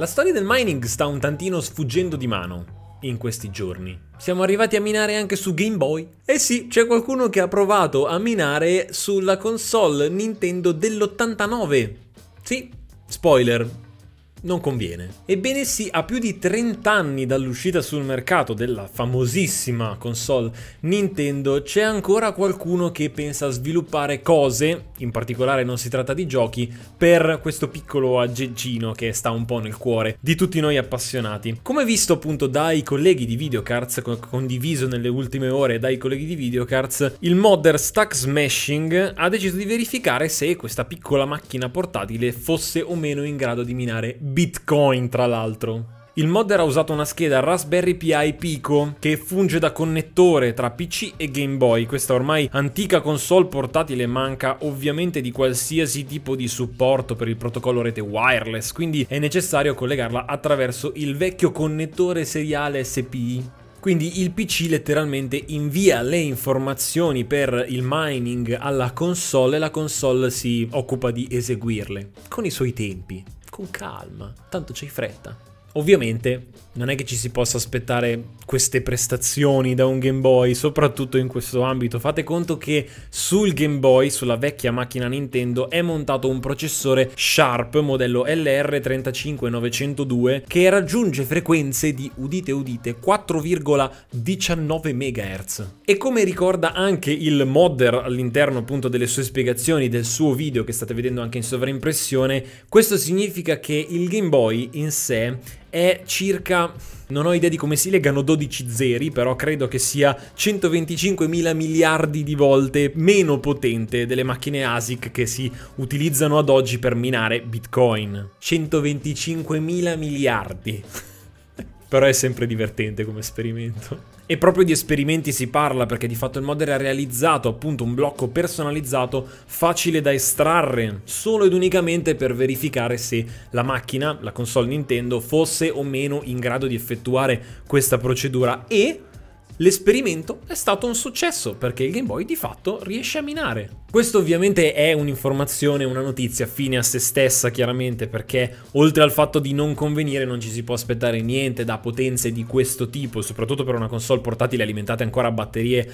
La storia del mining sta un tantino sfuggendo di mano in questi giorni. Siamo arrivati a minare anche su Game Boy? Eh sì, c'è qualcuno che ha provato a minare sulla console Nintendo dell'89. Sì, spoiler, non conviene. Ebbene sì, a più di 30 anni dall'uscita sul mercato della famosissima console Nintendo, c'è ancora qualcuno che pensa a sviluppare cose, in particolare non si tratta di giochi, per questo piccolo aggeggino che sta un po' nel cuore di tutti noi appassionati. Come visto appunto dai colleghi di Videocards, condiviso nelle ultime ore dai colleghi di Videocards, il modder Stack Smashing ha deciso di verificare se questa piccola macchina portatile fosse o meno in grado di minare Bitcoin tra l'altro. Il mod era usato una scheda Raspberry Pi Pico che funge da connettore tra PC e Game Boy, questa ormai antica console portatile manca ovviamente di qualsiasi tipo di supporto per il protocollo rete wireless, quindi è necessario collegarla attraverso il vecchio connettore seriale SPI. Quindi il PC letteralmente invia le informazioni per il mining alla console e la console si occupa di eseguirle, con i suoi tempi con calma, tanto c'hai fretta. Ovviamente non è che ci si possa aspettare queste prestazioni da un Game Boy, soprattutto in questo ambito. Fate conto che sul Game Boy, sulla vecchia macchina Nintendo, è montato un processore Sharp modello LR35902 che raggiunge frequenze di, udite udite, 4,19 MHz. E come ricorda anche il modder all'interno appunto delle sue spiegazioni del suo video che state vedendo anche in sovraimpressione, questo significa che il Game Boy in sé è circa, non ho idea di come si legano 12 zeri, però credo che sia 125 mila miliardi di volte meno potente delle macchine ASIC che si utilizzano ad oggi per minare Bitcoin. 125 mila miliardi. però è sempre divertente come esperimento. E proprio di esperimenti si parla perché di fatto il mod era realizzato appunto un blocco personalizzato facile da estrarre solo ed unicamente per verificare se la macchina, la console Nintendo, fosse o meno in grado di effettuare questa procedura e L'esperimento è stato un successo perché il Game Boy di fatto riesce a minare. Questo ovviamente è un'informazione, una notizia fine a se stessa chiaramente perché oltre al fatto di non convenire non ci si può aspettare niente da potenze di questo tipo, soprattutto per una console portatile alimentata ancora a batterie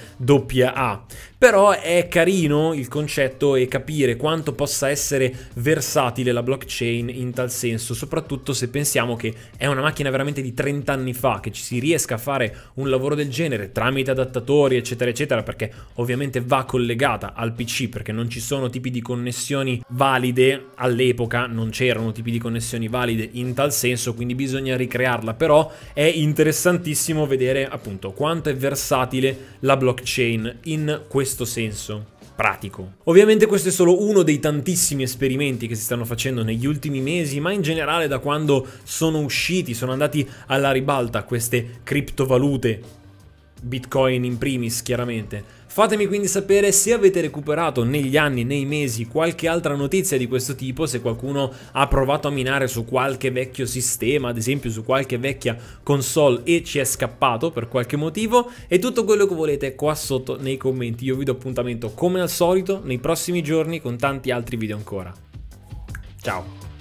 AA. Però è carino il concetto e capire quanto possa essere versatile la blockchain in tal senso, soprattutto se pensiamo che è una macchina veramente di 30 anni fa, che ci si riesca a fare un lavoro del genere prendere tramite adattatori, eccetera, eccetera, perché ovviamente va collegata al PC, perché non ci sono tipi di connessioni valide, all'epoca non c'erano tipi di connessioni valide in tal senso, quindi bisogna ricrearla, però è interessantissimo vedere appunto quanto è versatile la blockchain in questo senso pratico. Ovviamente questo è solo uno dei tantissimi esperimenti che si stanno facendo negli ultimi mesi, ma in generale da quando sono usciti, sono andati alla ribalta queste criptovalute Bitcoin in primis chiaramente. Fatemi quindi sapere se avete recuperato negli anni, nei mesi, qualche altra notizia di questo tipo, se qualcuno ha provato a minare su qualche vecchio sistema, ad esempio su qualche vecchia console e ci è scappato per qualche motivo, e tutto quello che volete qua sotto nei commenti. Io vi do appuntamento come al solito nei prossimi giorni con tanti altri video ancora. Ciao!